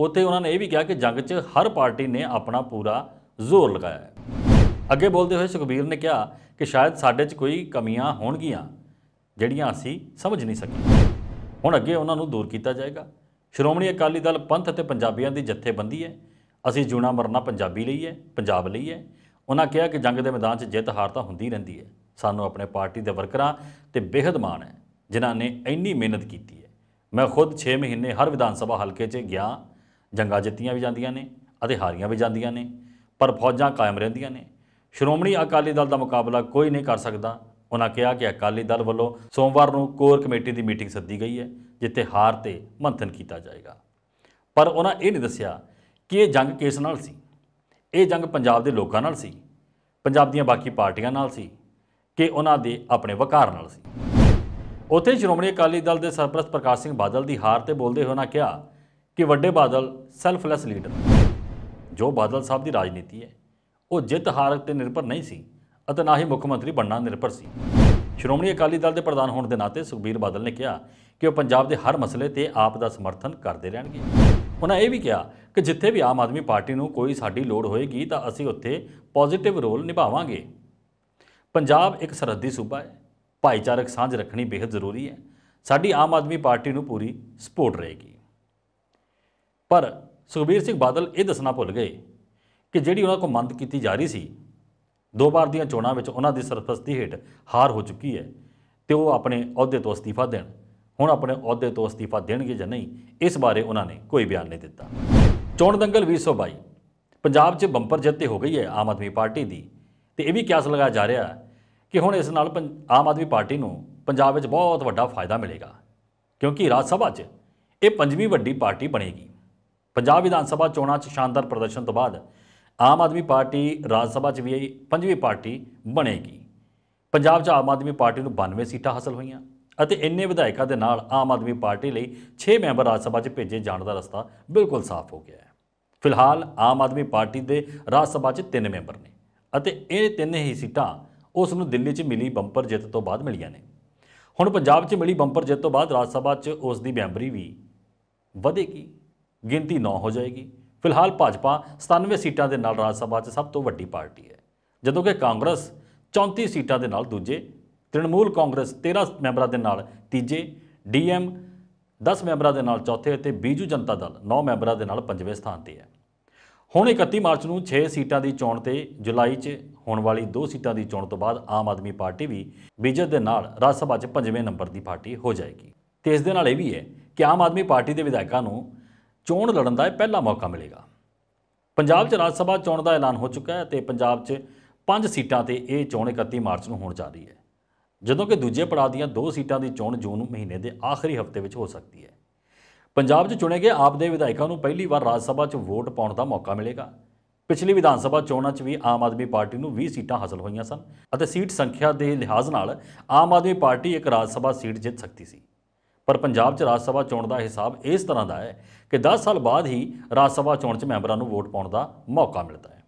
ਉੱਥੇ ਉਹਨਾਂ ਨੇ ਇਹ ਵੀ ਕਿਹਾ ਕਿ ਜੰਗ 'ਚ ਹਰ ਪਾਰਟੀ ਨੇ ਆਪਣਾ ਪੂਰਾ ਜ਼ੋਰ ਲਗਾਇਆ ਹੈ ਅੱਗੇ ਬੋਲਦੇ ਹੋਏ ਸੁਖਬੀਰ ਨੇ ਕਿਹਾ ਕਿ ਸ਼ਾਇਦ ਸਾਡੇ 'ਚ ਕੋਈ ਕਮੀਆਂ ਹੋਣਗੀਆਂ ਜਿਹੜੀਆਂ ਅਸੀਂ ਸਮਝ ਨਹੀਂ ਸਕੀ ਹੁਣ ਅੱਗੇ ਉਹਨਾਂ ਨੂੰ ਦੂਰ ਕੀਤਾ ਜਾਏਗਾ ਸ਼੍ਰੋਮਣੀ ਅਕਾਲੀ ਦਲ ਪੰਥ ਅਤੇ ਪੰਜਾਬੀਆਂ ਦੀ ਜਥੇਬੰਦੀ ਹੈ ਅਸੀਂ ਜੂਣਾ ਮਰਨਾ ਪੰਜਾਬੀ ਲਈ ਹੈ ਪੰਜਾਬ ਲਈ ਹੈ ਉਹਨਾਂ ਕਿਹਾ ਕਿ ਜੰਗ ਦੇ ਮੈਦਾਨ 'ਚ ਜਿੱਤ ਹਾਰ ਤਾਂ ਹੁੰਦੀ ਰਹਿੰਦੀ ਹੈ ਸਾਨੂੰ ਆਪਣੇ ਪਾਰਟੀ ਦੇ ਵਰਕਰਾਂ ਤੇ ਬੇਹਦ ਮਾਣ ਹੈ ਜਿਨ੍ਹਾਂ ਨੇ ਇੰਨੀ ਮਿਹਨਤ ਕੀਤੀ ਹੈ ਮੈਂ ਖੁਦ 6 ਮਹੀਨੇ ਹਰ ਵਿਧਾਨ ਸਭਾ ਹਲਕੇ 'ਚ ਗਿਆ ਜੰਗਾਂ ਜਿੱਤੀਆਂ ਵੀ ਜਾਂਦੀਆਂ ਨੇ ਅਤੇ ਹਾਰੀਆਂ ਵੀ ਜਾਂਦੀਆਂ ਨੇ ਪਰ ਫੌਜਾਂ ਕਾਇਮ ਰਹਿੰਦੀਆਂ ਨੇ ਸ਼੍ਰੋਮਣੀ ਅਕਾਲੀ ਦਲ ਦਾ ਮੁਕਾਬਲਾ ਕੋਈ ਨਹੀਂ ਕਰ ਸਕਦਾ ਉਹਨਾਂ ਕਿਹਾ ਕਿ ਅਕਾਲੀ ਦਲ ਵੱਲੋਂ ਸੋਮਵਾਰ ਨੂੰ ਕੋਰ ਕਮੇਟੀ ਦੀ ਮੀਟਿੰਗ ਸੱਦੀ ਗਈ ਹੈ ਜਿੱਥੇ ਹਾਰ ਤੇ ਮੰਥਨ ਕੀਤਾ ਜਾਏਗਾ ਪਰ ਉਹਨਾਂ ਇਹ ਨਹੀਂ ਦੱਸਿਆ ਕਿ ਇਹ ਜੰਗ ਕਿਸ ਨਾਲ ਸੀ ਇਹ ਜੰਗ ਪੰਜਾਬ ਦੇ ਲੋਕਾਂ ਨਾਲ ਸੀ ਪੰਜਾਬ ਦੀਆਂ ਬਾਕੀ ਪਾਰਟੀਆਂ ਨਾਲ ਸੀ ਕਿ ਉਹਨਾਂ ਦੇ ਆਪਣੇ ਵਕਾਰ ਨਾਲ ਸੀ ਉਥੇ ਸ਼੍ਰੋਮਣੀ ਅਕਾਲੀ ਦਲ ਦੇ ਸਰਪ੍ਰਸਤ ਪ੍ਰਕਾਸ਼ ਸਿੰਘ ਬਾਦਲ ਦੀ ਹਾਰ ਤੇ ਬੋਲਦੇ ਹੋਏ ਉਹਨਾਂ ਕਿਹਾ ਕਿ ਵੱਡੇ ਬਾਦਲ ਸੈਲਫਲੈਸ ਲੀਡਰ ਜੋ ਬਾਦਲ ਸਾਹਿਬ ਦੀ ਰਾਜਨੀਤੀ ਹੈ ਉਹ ਜਿੱਤ ਹਾਰ ਤੇ ਨਿਰਭਰ ਨਹੀਂ ਸੀ ਅਤੇ ਨਾ ਹੀ ਮੁੱਖ ਮੰਤਰੀ ਬਣਨਾ ਨਿਰਭਰ ਸੀ ਸ਼੍ਰੋਮਣੀ ਅਕਾਲੀ ਦਲ ਦੇ ਪ੍ਰਧਾਨ ਹੋਣ ਦੇ ਨਾਤੇ ਸੁਖਬੀਰ ਬਾਦਲ ਨੇ ਕਿਹਾ ਕਿ ਉਹ ਪੰਜਾਬ ਦੇ ਹਰ ਮਸਲੇ ਤੇ ਆਪ ਦਾ ਸਮਰਥਨ ਕਰਦੇ ਰਹਿਣਗੇ ਉਹਨਾਂ ਇਹ ਵੀ ਕਿਹਾ ਕਿ ਜਿੱਥੇ ਵੀ ਆਮ ਆਦਮੀ ਪਾਰਟੀ ਨੂੰ ਕੋਈ ਸਾਡੀ ਲੋੜ ਹੋਏਗੀ ਤਾਂ ਅਸੀਂ ਉੱਥੇ ਪੋਜ਼ਿਟਿਵ ਰੋਲ ਨਿਭਾਵਾਂਗੇ ਪੰਜਾਬ ਇੱਕ ਸਰਹੱਦੀ ਸੂਬਾ ਹੈ ਭਾਈਚਾਰਕ ਸਾਂਝ ਰੱਖਣੀ ਬੇਹੱਦ ਜ਼ਰੂਰੀ ਹੈ ਸਾਡੀ ਆਮ ਆਦਮੀ ਪਾਰਟੀ ਨੂੰ ਪੂਰੀ ਸਪੋਰਟ ਰਹੇਗੀ ਪਰ ਸੁਖਬੀਰ ਸਿੰਘ ਬਾਦਲ ਇਹ ਦੱਸਣਾ ਭੁੱਲ ਗਏ ਕਿ ਜਿਹੜੀ ਉਹਨਾਂ ਕੋਲ ਮੰਦ ਕੀਤੀ ਜਾ ਰਹੀ ਸੀ ਦੋ ਵਾਰ ਦੀਆਂ ਚੋਣਾਂ ਵਿੱਚ ਉਹਨਾਂ ਦੀ ਸਰਪ੍ਰਸਤੀ ਹੇਠ ਹਾਰ ਹੋ ਚੁੱਕੀ ਹੈ ਤੇ ਉਹ ਆਪਣੇ ਅਹੁਦੇ ਤੋਂ ਅਸਤੀਫਾ ਦੇਣ ਹੁਣ ਆਪਣੇ ਅਹੁਦੇ ਤੋਂ ਅਸਤੀਫਾ ਦੇਣਗੇ ਜਾਂ ਨਹੀਂ ਇਸ ਬਾਰੇ ਉਹਨਾਂ ਨੇ ਕੋਈ ਬਿਆਨ ਨਹੀਂ ਦਿੱਤਾ ਚੋਣ ਦੰਗਲ 2022 ਪੰਜਾਬ 'ਚ ਬੰਪਰ ਜਿੱਤੇ ਹੋ ਗਈ ਹੈ ਆਮ ਆਦਮੀ ਪਾਰਟੀ ਦੀ ਤੇ ਇਹ ਵੀ ਕਿਆਸ ਲਗਾਇਆ ਜਾ ਰਿਹਾ ਕਿ ਹੁਣ ਇਸ ਨਾਲ ਆਮ ਆਦਮੀ ਪਾਰਟੀ ਨੂੰ ਪੰਜਾਬ ਵਿੱਚ ਬਹੁਤ ਵੱਡਾ ਫਾਇਦਾ ਮਿਲੇਗਾ ਕਿਉਂਕਿ ਰਾਜ ਸਭਾ 'ਚ ਇਹ ਪੰਜਵੀਂ ਵੱਡੀ ਪਾਰਟੀ ਬਣੇਗੀ ਪੰਜਾਬ ਵਿਧਾਨ ਸਭਾ ਚੋਣਾਂ 'ਚ ਸ਼ਾਨਦਾਰ ਪ੍ਰਦਰਸ਼ਨ ਤੋਂ ਬਾਅਦ ਆਮ ਆਦਮੀ ਪਾਰਟੀ ਰਾਜ ਸਭਾ 'ਚ ਵੀ ਪੰਜਵੀਂ ਪਾਰਟੀ ਬਣੇਗੀ ਪੰਜਾਬ 'ਚ ਆਮ ਆਦਮੀ ਪਾਰਟੀ ਨੂੰ 92 ਸੀਟਾਂ ਹਾਸਲ ਹੋਈਆਂ ਅਤੇ ਇੰਨੇ ਵਿਧਾਇਕਾਂ ਦੇ ਨਾਲ ਆਮ ਆਦਮੀ ਪਾਰਟੀ ਲਈ 6 ਮੈਂਬਰ ਰਾਜ ਸਭਾ 'ਚ ਭੇਜੇ ਜਾਣ ਦਾ ਰਸਤਾ ਬਿਲਕੁਲ ਸਾਫ਼ ਹੋ ਗਿਆ ਹੈ ਫਿਲਹਾਲ ਆਮ ਆਦਮੀ ਪਾਰਟੀ ਦੇ ਰਾਜ ਸਭਾ 'ਚ 3 ਮੈਂਬਰ ਨੇ ਅਤੇ ਇਹ ਤਿੰਨ ਹੀ ਸੀਟਾਂ ਉਸ ਨੂੰ ਦਿੱਲੀ 'ਚ ਮਿਲੀ ਬੰਪਰ ਜਿੱਤ ਤੋਂ ਬਾਅਦ ਮਿਲੀਆਂ ਨੇ ਹੁਣ ਪੰਜਾਬ 'ਚ ਮਿਲੀ ਬੰਪਰ ਜਿੱਤ ਤੋਂ ਬਾਅਦ ਰਾਜ ਸਭਾ 'ਚ ਉਸ ਦੀ ਮੈਂਬਰੀ ਵੀ ਵਧੇਗੀ ਗਿਣਤੀ 9 ਹੋ ਜਾਏਗੀ ਫਿਲਹਾਲ ਭਾਜਪਾ 97 ਸੀਟਾਂ ਦੇ ਨਾਲ ਰਾਜ ਸਭਾ 'ਚ ਸਭ ਤੋਂ ਵੱਡੀ ਪਾਰਟੀ ਹੈ ਜਦੋਂ ਕਿ ਕਾਂਗਰਸ 34 ਸੀਟਾਂ ਦੇ ਨਾਲ ਦੂਜੇ ਤ੍ਰਿਣਮੂਲ ਕਾਂਗਰਸ 13 ਮੈਂਬਰਾਂ ਦੇ ਨਾਲ ਤੀਜੇ ਡੀਐਮ 10 ਮੈਂਬਰਾਂ ਦੇ ਨਾਲ ਚੌਥੇ ਅਤੇ ਬੀਜੂ ਜਨਤਾ ਦਲ 9 ਮੈਂਬਰਾਂ ਦੇ ਨਾਲ ਪੰਜਵੇਂ ਸਥਾਨ ਤੇ ਹੈ ਹੁਣ 31 ਮਾਰਚ ਨੂੰ 6 ਸੀਟਾਂ ਦੀ ਚੋਣ ਤੇ ਜੁਲਾਈ 'ਚ ਹੋਣ ਵਾਲੀ 2 ਸੀਟਾਂ ਦੀ ਚੋਣ ਤੋਂ ਬਾਅਦ ਆਮ ਆਦਮੀ ਪਾਰਟੀ ਵੀ ਬੀਜੇਪੀ ਦੇ ਨਾਲ ਰਾਜ ਸਭਾ 'ਚ ਪੰਜਵੇਂ ਨੰਬਰ ਦੀ ਪਾਰਟੀ ਹੋ ਜਾਏਗੀ ਤੇ ਇਸ ਦੇ ਨਾਲ ਇਹ ਵੀ ਹੈ ਕਿ ਆਮ ਆਦਮੀ ਪਾਰਟੀ ਦੇ ਵਿਧਾਇਕਾਂ ਨੂੰ ਚੋਣ ਲੜਨ ਦਾ ਇਹ ਪਹਿਲਾ ਮੌਕਾ ਮਿਲੇਗਾ ਪੰਜਾਬ 'ਚ ਰਾਜ ਸਭਾ ਚੋਣ ਦਾ ਐਲਾਨ ਹੋ ਚੁੱਕਾ ਹੈ ਤੇ ਪੰਜਾਬ 'ਚ 5 ਸੀਟਾਂ ਤੇ ਇਹ ਚੋਣ 31 ਮਾਰਚ ਨੂੰ ਹੋਣ ਜਾ ਰਹੀ ਹੈ ਜਦੋਂ ਕਿ ਦੂਜੇ ਪੜਾਅ ਦੀਆਂ 2 ਸੀਟਾਂ ਦੀ ਚੋਣ ਜੂਨ ਮਹੀਨੇ ਦੇ ਆਖਰੀ ਹਫਤੇ ਵਿੱਚ ਹੋ ਸਕਦੀ ਹੈ ਪੰਜਾਬ 'ਚ ਚੁਣੇ ਗਏ ਆਪ ਦੇ ਵਿਧਾਇਕਾਂ ਨੂੰ ਪਹਿਲੀ ਵਾਰ ਰਾਜ ਸਭਾ 'ਚ ਵੋਟ ਪਾਉਣ ਦਾ ਮੌਕਾ ਮਿਲੇਗਾ ਪਿਛਲੀ ਵਿਧਾਨ ਸਭਾ ਚੋਣਾਂ 'ਚ ਵੀ ਆਮ ਆਦਮੀ ਪਾਰਟੀ ਨੂੰ 20 ਸੀਟਾਂ ਹਾਸਲ ਹੋਈਆਂ ਸਨ ਅਤੇ ਸੀਟ ਸੰਖਿਆ ਦੇ ਲਿਹਾਜ਼ ਨਾਲ ਆਮ ਆਦਮੀ ਪਾਰਟੀ ਇੱਕ ਰਾਜ ਸਭਾ ਸੀਟ ਜਿੱਤ ਸਕਦੀ ਸੀ ਪਰ ਪੰਜਾਬ 'ਚ ਰਾਜ ਸਭਾ ਚੋਣ ਦਾ ਹਿਸਾਬ ਇਸ ਤਰ੍ਹਾਂ ਦਾ ਹੈ ਕਿ 10 ਸਾਲ ਬਾਅਦ ਹੀ ਰਾਜ ਸਭਾ ਚੋਣ 'ਚ ਮੈਂਬਰਾਂ ਨੂੰ ਵੋਟ ਪਾਉਣ ਦਾ ਮੌਕਾ ਮਿਲਦਾ ਹੈ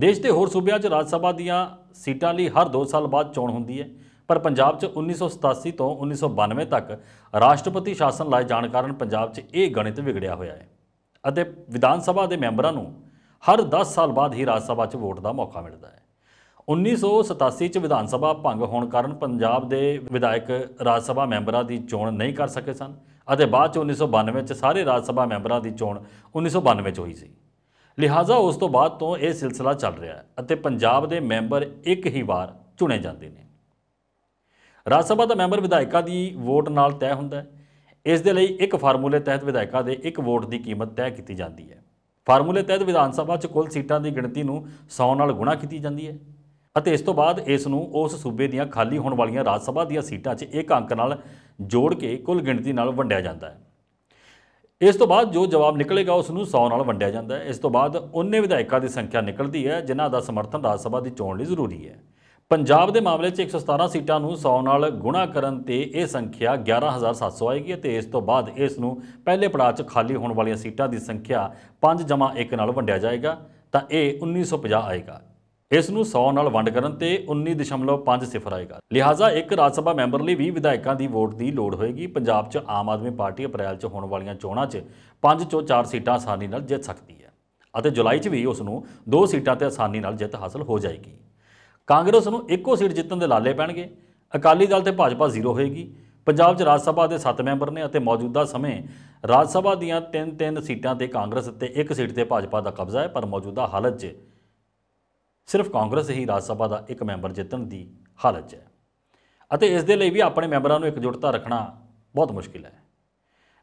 ਦੇਸ਼ ਦੇ ਹੋਰ ਸੂਬਿਆਂ 'ਚ ਰਾਜ ਸਭਾ ਦੀਆਂ ਸੀਟਾਂ ਲਈ ਹਰ 2 ਸਾਲ ਬਾਅਦ ਚੋਣ ਹੁੰਦੀ ਹੈ ਪਰ ਪੰਜਾਬ 'ਚ 1987 ਤੋਂ 1992 ਤੱਕ ਰਾਸ਼ਟਰਪਤੀ ਸ਼ਾਸਨ ਲਾਏ ਜਾਣ ਕਾਰਨ ਪੰਜਾਬ 'ਚ ਇਹ ਗਣਿਤ ਵਿਗੜਿਆ ਹੋਇਆ ਹੈ ਅਤੇ ਵਿਧਾਨ ਸਭਾ ਦੇ ਮੈਂਬਰਾਂ ਨੂੰ ਹਰ 10 ਸਾਲ ਬਾਅਦ ਹੀ ਰਾਜ ਸਭਾ 'ਚ ਵੋਟ ਦਾ ਮੌਕਾ ਮਿਲਦਾ ਹੈ 1987 ਚ ਵਿਧਾਨ ਸਭਾ ਭੰਗ ਹੋਣ ਕਾਰਨ ਪੰਜਾਬ ਦੇ ਵਿਧਾਇਕ ਰਾਜ ਸਭਾ ਮੈਂਬਰਾਂ ਦੀ ਚੋਣ ਨਹੀਂ ਕਰ ਸਕੇ ਸਨ ਅਤੇ ਬਾਅਦ ਚ 1992 ਚ ਸਾਰੇ ਰਾਜ ਸਭਾ ਮੈਂਬਰਾਂ ਦੀ ਚੋਣ 1992 ਚ ਹੋਈ ਸੀ ਲਿਹਾਜ਼ਾ ਉਸ ਤੋਂ ਬਾਅਦ ਤੋਂ ਇਹ ਸਿਲਸਿਲਾ ਚੱਲ ਰਿਹਾ ਹੈ ਅਤੇ ਪੰਜਾਬ ਦੇ ਮੈਂਬਰ ਇੱਕ ਹੀ ਵਾਰ ਚੁਣੇ ਜਾਂਦੇ ਨੇ ਰਾਜ ਸਭਾ ਦਾ ਮੈਂਬਰ ਵਿਧਾਇਕਾਂ ਦੀ ਵੋਟ ਨਾਲ ਤੈਅ ਹੁੰਦਾ ਹੈ ਇਸ ਦੇ ਲਈ ਇੱਕ ਫਾਰਮੂਲੇ ਤਹਿਤ ਵਿਧਾਇਕਾਂ ਦੇ ਇੱਕ ਵੋਟ ਦੀ ਕੀਮਤ ਤੈਅ ਕੀਤੀ ਜਾਂਦੀ ਹੈ ਫਾਰਮੂਲੇ ਤਹਿਤ ਵਿਧਾਨ ਸਭਾ 'ਚ ਕੁੱਲ ਸੀਟਾਂ ਦੀ ਗਿਣਤੀ ਨੂੰ 100 ਨਾਲ ਗੁਣਾ ਕੀਤੀ ਜਾਂਦੀ ਹੈ ਅਤੇ ਇਸ ਤੋਂ ਬਾਅਦ ਇਸ ਨੂੰ ਉਸ ਸੂਬੇ ਦੀਆਂ ਖਾਲੀ ਹੋਣ ਵਾਲੀਆਂ ਰਾਜ ਸਭਾ ਦੀਆਂ ਸੀਟਾਂ 'ਚ ਇੱਕ ਅੰਕ ਨਾਲ ਜੋੜ ਕੇ ਕੁੱਲ ਗਿਣਤੀ ਨਾਲ ਵੰਡਿਆ ਜਾਂਦਾ ਹੈ ਇਸ ਤੋਂ ਬਾਅਦ ਜੋ ਜਵਾਬ ਨਿਕਲੇਗਾ ਉਸ ਨੂੰ 100 ਨਾਲ ਵੰਡਿਆ ਜਾਂਦਾ ਹੈ ਇਸ ਤੋਂ ਬਾਅਦ ਉਹਨੇ ਵਿਧਾਇਕਾਂ ਦੀ ਸੰਖਿਆ ਨਿਕਲਦੀ ਹੈ ਜਿਨ੍ਹਾਂ ਦਾ ਸਮਰਥਨ ਰਾਜ ਸਭਾ ਦੀ ਚੋਣ ਲਈ ਜ਼ਰੂਰੀ ਹੈ ਪੰਜਾਬ ਦੇ ਮਾਮਲੇ 'ਚ 117 ਸੀਟਾਂ ਨੂੰ 100 ਨਾਲ ਗੁਣਾ ਕਰਨ ਤੇ ਇਹ ਸੰਖਿਆ 11700 ਆਏਗੀ ਤੇ ਇਸ ਤੋਂ ਬਾਅਦ ਇਸ ਨੂੰ ਪਹਿਲੇ ਪੜਾਅ 'ਚ ਖਾਲੀ ਹੋਣ ਵਾਲੀਆਂ ਸੀਟਾਂ ਦੀ ਸੰਖਿਆ 5 1 ਨਾਲ ਵੰਡਿਆ ਜਾਏਗਾ ਤਾਂ ਇਹ 1950 ਆਏਗਾ ਇਸ ਨੂੰ 100 ਨਾਲ ਵੰਡ ਕਰਨ ਤੇ 19.50 ਆਏਗਾ ਲਿਹਾਜ਼ਾ ਇੱਕ ਰਾਜ ਸਭਾ ਮੈਂਬਰ ਲਈ 20 ਵਿਧਾਇਕਾਂ ਦੀ ਵੋਟ ਦੀ ਲੋੜ ਹੋਏਗੀ ਪੰਜਾਬ 'ਚ ਆਮ ਆਦਮੀ ਪਾਰਟੀ ਅਪ੍ਰੈਲ 'ਚ ਹੋਣ ਵਾਲੀਆਂ ਚੋਣਾਂ 'ਚ 5 ਚੋਂ 4 ਸੀਟਾਂ ਆਸਾਨੀ ਨਾਲ ਜਿੱਤ ਸਕਦੀ ਹੈ ਅਤੇ ਜੁਲਾਈ 'ਚ ਵੀ ਉਸ ਨੂੰ 2 ਸੀਟਾਂ ਤੇ ਆਸਾਨੀ ਨਾਲ ਜਿੱਤ ਹਾਸਲ ਹੋ ਜਾਏਗੀ ਕਾਂਗਰਸ ਨੂੰ ਇੱਕੋ ਸੀਟ ਜਿੱਤਣ ਦੇ ਲਾਲੇ ਪੈਣਗੇ ਅਕਾਲੀ ਦਲ ਤੇ ਭਾਜਪਾ ਜ਼ੀਰੋ ਹੋਏਗੀ ਪੰਜਾਬ 'ਚ ਰਾਜ ਸਭਾ ਦੇ 7 ਮੈਂਬਰ ਨੇ ਅਤੇ ਮੌਜੂਦਾ ਸਮੇਂ ਰਾਜ ਸਭਾ ਦੀਆਂ 3-3 ਸੀਟਾਂ ਤੇ ਕਾਂਗਰਸ ਤੇ 1 ਸੀਟ ਤੇ ਭਾਜਪਾ ਦਾ ਕਬਜ਼ਾ ਹੈ ਪਰ ਮੌਜੂਦਾ ਹਾਲਤ 'ਚ ਸਿਰਫ ਕਾਂਗਰਸ ਹੀ ਰਾਜ ਸਭਾ ਦਾ ਇੱਕ ਮੈਂਬਰ ਜਿੱਤਣ ਦੀ ਹਾਲਤ 'ਚ ਹੈ ਅਤੇ ਇਸ ਦੇ ਲਈ ਵੀ ਆਪਣੇ ਮੈਂਬਰਾਂ ਨੂੰ ਇਕਜੁੱਟਤਾ ਰੱਖਣਾ ਬਹੁਤ ਮੁਸ਼ਕਿਲ ਹੈ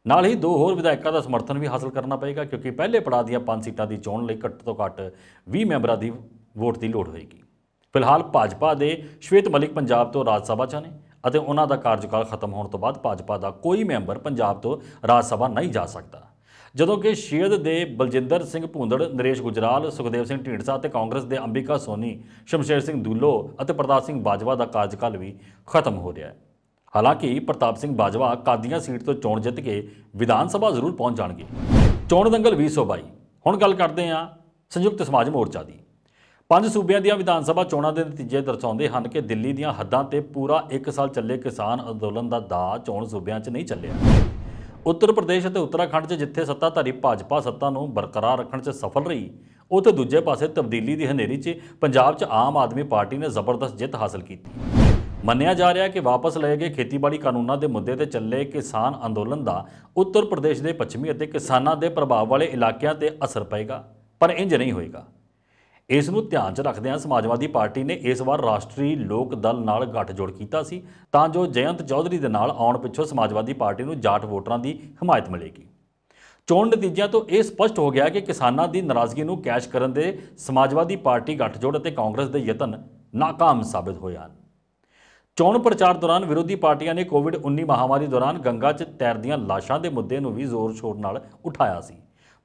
ਨਾਲ ਹੀ ਦੋ ਹੋਰ ਵਿਧਾਇਕਾਂ ਦਾ ਸਮਰਥਨ ਵੀ ਹਾਸਲ ਕਰਨਾ ਪਏਗਾ ਕਿਉਂਕਿ ਪਹਿਲੇ ਪੜਾਅ ਦੀਆਂ ਪੰਜ ਸੀਟਾਂ ਦੀ ਚੋਣ ਲਈ ਘੱਟ ਤੋਂ ਘੱਟ 20 ਮੈਂਬਰਾਂ ਦੀ ਵੋਟ ਦੀ ਲੋੜ ਹੋਏਗੀ ਫਿਲਹਾਲ ਭਾਜਪਾ ਦੇ ਸ਼ਵੇਤ ਮਲਿਕ ਪੰਜਾਬ ਤੋਂ ਰਾਜ ਸਭਾ 'ਚ ਨੇ ਅਤੇ ਉਹਨਾਂ ਦਾ ਕਾਰਜਕਾਲ ਖਤਮ ਹੋਣ ਤੋਂ ਬਾਅਦ ਭਾਜਪਾ ਦਾ ਕੋਈ ਮੈਂਬਰ ਪੰਜਾਬ ਤੋਂ ਰਾਜ ਸਭਾ ਨਹੀਂ ਜਾ ਸਕਦਾ ਜਦੋਂ ਕਿ ਸ਼ੇਦ ਦੇ ਬਲਜਿੰਦਰ ਸਿੰਘ ਭੁੰਦੜ ਨਰੇਸ਼ ਗੁਜਰਾਲ ਸੁਖਦੇਵ ਸਿੰਘ ਢੀਂਡਸਾ ਤੇ ਕਾਂਗਰਸ ਦੇ ਅੰਬਿਕਾ ਸੋਨੀ ਸ਼ਮਸ਼ੇਰ ਸਿੰਘ ਦੂਲੋ ਅਤੇ ਪ੍ਰਤਾਪ ਸਿੰਘ ਬਾਜਵਾ ਦਾ ਕਾਰਜਕਾਲ ਵੀ ਖਤਮ ਹੋ ਰਿਹਾ ਹੈ ਹਾਲਾਂਕਿ ਪ੍ਰਤਾਪ ਸਿੰਘ ਬਾਜਵਾ ਕਾਦੀਆਂ ਸੀਟ ਤੋਂ ਚੋਣ ਜਿੱਤ ਕੇ ਵਿਧਾਨ ਸਭਾ ਜ਼ਰੂਰ ਪਹੁੰਚ ਜਾਣਗੇ ਚੋਣ ਦੰਗਲ 2022 ਹੁਣ ਗੱਲ ਕਰਦੇ ਹਾਂ ਸੰਯੁਕਤ ਸਮਾਜ ਮੋਰਚਾ ਦੀ ਪੰਜ ਸੂਬਿਆਂ ਦੀਆਂ ਵਿਧਾਨ ਸਭਾ ਚੋਣਾਂ ਦੇ ਨਤੀਜੇ ਦਰਸਾਉਂਦੇ ਹਨ ਕਿ ਦਿੱਲੀ ਦੀਆਂ ਹੱਦਾਂ ਤੇ ਪੂਰਾ 1 ਸਾਲ ਚੱਲੇ ਕਿਸਾਨ ਅੰਦੋਲਨ ਦਾ ਦਾ ਚੋਣ ਸੂਬਿਆਂ 'ਚ ਨਹੀਂ ਚੱਲਿਆ ਉੱਤਰ ਪ੍ਰਦੇਸ਼ ਅਤੇ ਉੱਤਰਾਖੰਡ 'ਚ ਜਿੱਥੇ ਸੱਤਾਧਾਰੀ ਭਾਜਪਾ ਸੱਤਾ ਨੂੰ ਬਰਕਰਾਰ ਰੱਖਣ 'ਚ ਸਫਲ ਰਹੀ ਉੱਥੇ ਦੂਜੇ ਪਾਸੇ ਤਬਦੀਲੀ ਦੀ ਹਨੇਰੀ 'ਚ ਪੰਜਾਬ 'ਚ ਆਮ ਆਦਮੀ ਪਾਰਟੀ ਨੇ ਜ਼ਬਰਦਸਤ ਜਿੱਤ ਹਾਸਲ ਕੀਤੀ ਮੰਨਿਆ ਜਾ ਰਿਹਾ ਕਿ ਵਾਪਸ ਲਏ ਗਏ ਖੇਤੀਬਾੜੀ ਕਾਨੂੰਨਾਂ ਦੇ ਮੁੱਦੇ ਤੇ ਚੱਲੇ ਕਿਸਾਨ ਅੰਦੋਲਨ ਦਾ ਉੱਤਰ ਪ੍ਰਦੇਸ਼ ਦੇ ਪੱਛਮੀ ਅਤੇ ਕਿਸਾਨਾਂ ਦੇ ਪ੍ਰਭਾਵ ਵਾਲੇ ਇਲਾਕਿਆਂ ਤੇ ਅਸਰ ਪਏਗਾ ਪਰ ਇੰਜ ਨਹੀਂ ਹੋਏਗਾ ਇਸ ਨੂੰ ਧਿਆਨ 'ਚ ਰੱਖਦਿਆਂ ਸਮਾਜਵਾਦੀ ਪਾਰਟੀ ਨੇ ਇਸ ਵਾਰ ਰਾਸ਼ਟਰੀ ਲੋਕ ਦਲ ਨਾਲ ਗੱਠਜੋੜ ਕੀਤਾ ਸੀ ਤਾਂ ਜੋ ਜਯੰਤ ਚੌਧਰੀ ਦੇ ਨਾਲ ਆਉਣ ਪਿੱਛੋਂ ਸਮਾਜਵਾਦੀ ਪਾਰਟੀ ਨੂੰ ਜਾਟ ਵੋਟਰਾਂ ਦੀ ਹਮਾਇਤ ਮਿਲੇਗੀ ਚੋਣ ਨਤੀਜਿਆਂ ਤੋਂ ਇਹ ਸਪਸ਼ਟ ਹੋ ਗਿਆ ਕਿ ਕਿਸਾਨਾਂ ਦੀ ਨਾਰਾਜ਼ਗੀ ਨੂੰ ਕੈਸ਼ ਕਰਨ ਦੇ ਸਮਾਜਵਾਦੀ ਪਾਰਟੀ ਗੱਠਜੋੜ ਅਤੇ ਕਾਂਗਰਸ ਦੇ ਯਤਨ ناکਾਮ ਸਾਬਤ ਹੋਏ ਹਨ ਚੋਣ ਪ੍ਰਚਾਰ ਦੌਰਾਨ ਵਿਰੋਧੀ ਪਾਰਟੀਆਂ ਨੇ ਕੋਵਿਡ-19 ਮਹਾਮਾਰੀ ਦੌਰਾਨ ਗੰਗਾ 'ਚ ਤੈਰਦੀਆਂ ਲਾਸ਼ਾਂ ਦੇ ਮੁੱਦੇ ਨੂੰ ਵੀ ਜ਼ੋਰ-ਸ਼ੋਰ ਨਾਲ ਉਠਾਇਆ ਸੀ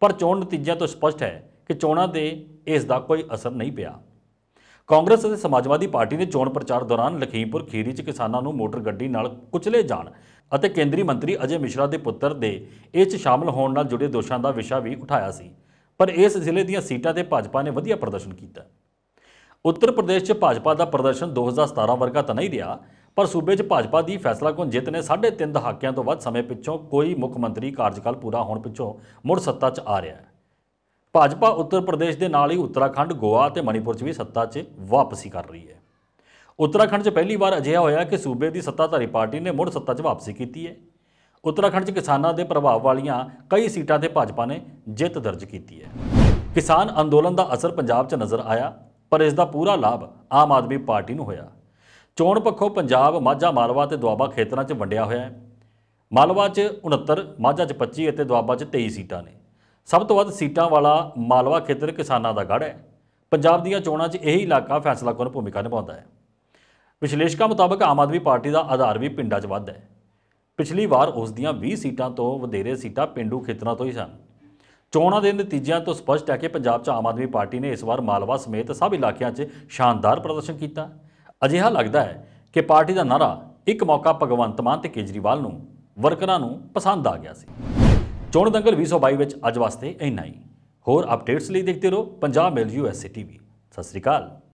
ਪਰ ਚੋਣ ਨਤੀਜਿਆਂ ਤੋਂ ਸਪਸ਼ਟ ਹੈ ਕਿ ਚੋਣਾਂ ਦੇ ਇਸ ਦਾ ਕੋਈ ਅਸਰ ਨਹੀਂ ਪਿਆ ਕਾਂਗਰਸ ਅਤੇ ਸਮਾਜਵਾਦੀ ਪਾਰਟੀ ਨੇ ਚੋਣ ਪ੍ਰਚਾਰ ਦੌਰਾਨ ਲਖੀਮਪੁਰ ਖੀਰੀ 'ਚ ਕਿਸਾਨਾਂ ਨੂੰ ਮੋਟਰ ਗੱਡੀ ਨਾਲ ਕੁਚਲੇ ਜਾਣ ਅਤੇ ਕੇਂਦਰੀ ਮੰਤਰੀ ਅਜੇ ਮਿਸ਼ਰਾ ਦੇ ਪੁੱਤਰ ਦੇ ਇਹ 'ਚ ਸ਼ਾਮਲ ਹੋਣ ਨਾਲ ਜੁੜੇ ਦੋਸ਼ਾਂ ਦਾ ਵਿਸ਼ਾ ਵੀ ਉਠਾਇਆ ਸੀ ਪਰ ਇਸ ਜ਼ਿਲ੍ਹੇ ਦੀਆਂ ਸੀਟਾਂ ਤੇ ਭਾਜਪਾ ਨੇ ਵਧੀਆ ਪ੍ਰਦਰਸ਼ਨ ਕੀਤਾ ਉੱਤਰ ਪ੍ਰਦੇਸ਼ 'ਚ ਭਾਜਪਾ ਦਾ ਪ੍ਰਦਰਸ਼ਨ 2017 ਵਰਗਾ ਤਾਂ ਨਹੀਂ ਰਿਹਾ ਪਰ ਸੂਬੇ 'ਚ ਭਾਜਪਾ ਦੀ ਫੈਸਲਾਕੁਨ ਜਿੱਤ ਨੇ 3.5 ਦਹਾਕਿਆਂ ਤੋਂ ਵੱਧ ਸਮੇਂ ਪਿੱਛੋਂ ਕੋਈ ਮੁੱਖ ਮੰਤਰੀ ਕਾਰਜਕਾਲ ਪੂਰਾ ਹੋਣ ਪਿੱਛੋਂ ਮੁੜ ਸੱਤਾ 'ਚ ਆ ਰਿਹਾ ਹੈ ਭਾਜਪਾ ਉੱਤਰ ਪ੍ਰਦੇਸ਼ ਦੇ ਨਾਲ ਹੀ ਉੱਤਰਾਖੰਡ ਗੋਆ ਤੇ ਮਣੀਪੁਰ 'ਚ ਵੀ ਸੱਤਾ 'ਚ ਵਾਪਸੀ ਕਰ ਰਹੀ ਹੈ ਉੱਤਰਾਖੰਡ 'ਚ ਪਹਿਲੀ ਵਾਰ ਅਜਿਹਾ ਹੋਇਆ ਕਿ ਸੂਬੇ ਦੀ ਸੱਤਾਧਾਰੀ ਪਾਰਟੀ ਨੇ ਮੁੜ ਸੱਤਾ 'ਚ ਵਾਪਸੀ ਕੀਤੀ ਹੈ ਉੱਤਰਾਖੰਡ 'ਚ ਕਿਸਾਨਾਂ ਦੇ ਪ੍ਰਭਾਵ ਵਾਲੀਆਂ ਕਈ ਸੀਟਾਂ ਤੇ ਭਾਜਪਾ ਨੇ ਜਿੱਤ ਦਰਜ ਕੀਤੀ ਹੈ ਕਿਸਾਨ ਅੰਦੋਲਨ ਦਾ ਅਸਰ ਪੰਜਾਬ 'ਚ ਨਜ਼ਰ ਆਇਆ ਪਰ ਇਸ ਦਾ ਪੂਰਾ ਲਾਭ ਆਮ ਆਦਮੀ ਪਾਰਟੀ ਨੂੰ ਹੋਇਆ ਚੋਣ ਪੱਖੋਂ ਪੰਜਾਬ ਮਾਝਾ ਮਾਲਵਾ ਤੇ ਦੁਆਬਾ ਖੇਤਰਾਂ 'ਚ ਵੰਡਿਆ ਹੋਇਆ ਹੈ ਮਾਲਵਾ 'ਚ 69 ਮਾਝਾ 'ਚ 25 ਅਤੇ ਦੁਆਬਾ 'ਚ 23 ਸੀਟਾਂ ਨੇ ਸਭ ਤੋਂ ਵੱਧ ਸੀਟਾਂ ਵਾਲਾ ਮਾਲਵਾ ਖੇਤਰ ਕਿਸਾਨਾਂ ਦਾ ਗੜ ਹੈ ਪੰਜਾਬ ਦੀਆਂ ਚੋਣਾਂ 'ਚ ਇਹੀ ਇਲਾਕਾ ਫੈਸਲਾ ਕਰਨ ਭੂਮਿਕਾ ਨਿਭਾਉਂਦਾ ਹੈ ਵਿਸ਼ਲੇਸ਼ਕਾਂ ਮੁਤਾਬਕ ਆਮ ਆਦਮੀ ਪਾਰਟੀ ਦਾ ਆਧਾਰ ਵੀ ਪਿੰਡਾਂ 'ਚ ਵੱਧ ਹੈ ਪਿਛਲੀ ਵਾਰ ਉਸ ਦੀਆਂ 20 ਸੀਟਾਂ ਤੋਂ ਵਧੇਰੇ ਸੀਟਾਂ ਪਿੰਡੂ ਖੇਤਰਾਂ ਤੋਂ ਹੀ ਸਨ ਚੋਣਾਂ ਦੇ ਨਤੀਜਿਆਂ ਤੋਂ ਸਪਸ਼ਟ ਹੈ ਕਿ ਪੰਜਾਬ 'ਚ ਆਮ ਆਦਮੀ ਪਾਰਟੀ ਨੇ ਇਸ ਵਾਰ ਮਾਲਵਾ ਸਮੇਤ ਸਭ ਇਲਾਕਿਆਂ 'ਚ ਸ਼ਾਨਦਾਰ ਪ੍ਰਦਰਸ਼ਨ ਕੀਤਾ ਅਜਿਹਾ ਲੱਗਦਾ ਹੈ ਕਿ ਪਾਰਟੀ ਦਾ ਨਾਰਾ ਇੱਕ ਮੌਕਾ ਭਗਵੰਤ ਮਾਨ ਤੇ ਕੇਜਰੀਵਾਲ ਨੂੰ ਵਰਕਰਾਂ ਨੂੰ ਪਸੰਦ ਆ ਗਿਆ ਸੀ ਚੋਣ ਦੰਗਲ 2022 ਵਿੱਚ ਅੱਜ ਵਾਸਤੇ ਇੰਨਾ ਹੀ ਹੋਰ ਅਪਡੇਟਸ ਲਈ ਦੇਖਦੇ ਰਹੋ ਪੰਜਾਬ ਮਿਲ ਯੂਐਸਏ ਟੀਵੀ ਸਤਿ ਸ੍ਰੀ ਅਕਾਲ